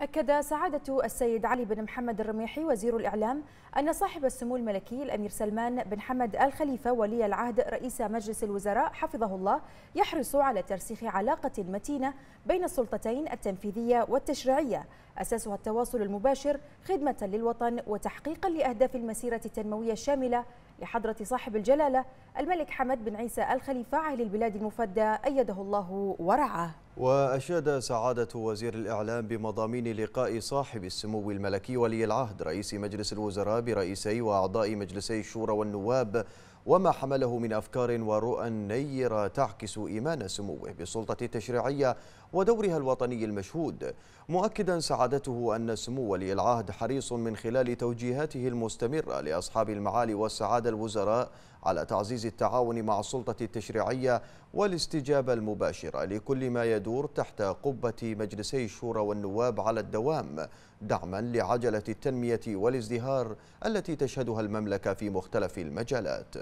أكد سعادة السيد علي بن محمد الرميحي وزير الإعلام أن صاحب السمو الملكي الأمير سلمان بن حمد الخليفة ولي العهد رئيس مجلس الوزراء حفظه الله يحرص على ترسيخ علاقة متينة بين السلطتين التنفيذية والتشريعية أساسها التواصل المباشر خدمة للوطن وتحقيقا لأهداف المسيرة التنموية الشاملة لحضرة صاحب الجلالة الملك حمد بن عيسى الخليفة عاهل البلاد المفدى أيده الله ورعاه وأشاد سعادة وزير الإعلام بمضامين لقاء صاحب السمو الملكي ولي العهد رئيس مجلس الوزراء برئيسي وأعضاء مجلسي الشورى والنواب وما حمله من أفكار ورؤى نيرة تعكس إيمان سموه بالسلطة التشريعية ودورها الوطني المشهود مؤكدا سعادته أن سمو ولي العهد حريص من خلال توجيهاته المستمرة لأصحاب المعالي والسعادة الوزراء على تعزيز التعاون مع السلطة التشريعية والاستجابة المباشرة لكل ما يدور تحت قبة مجلسي الشورى والنواب على الدوام دعما لعجلة التنمية والازدهار التي تشهدها المملكة في مختلف المجالات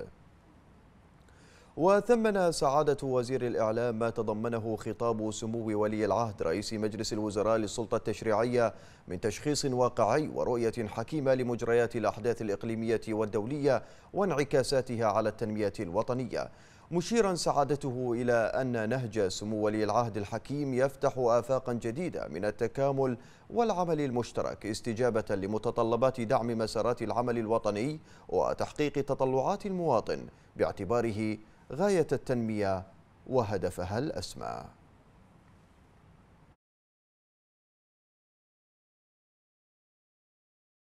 وثمن سعادة وزير الإعلام ما تضمنه خطاب سمو ولي العهد رئيس مجلس الوزراء للسلطة التشريعية من تشخيص واقعي ورؤية حكيمة لمجريات الأحداث الإقليمية والدولية وانعكاساتها على التنمية الوطنية مشيرا سعادته إلى أن نهج سمو ولي العهد الحكيم يفتح آفاقا جديدة من التكامل والعمل المشترك استجابة لمتطلبات دعم مسارات العمل الوطني وتحقيق تطلعات المواطن باعتباره غاية التنمية وهدفها الأسمى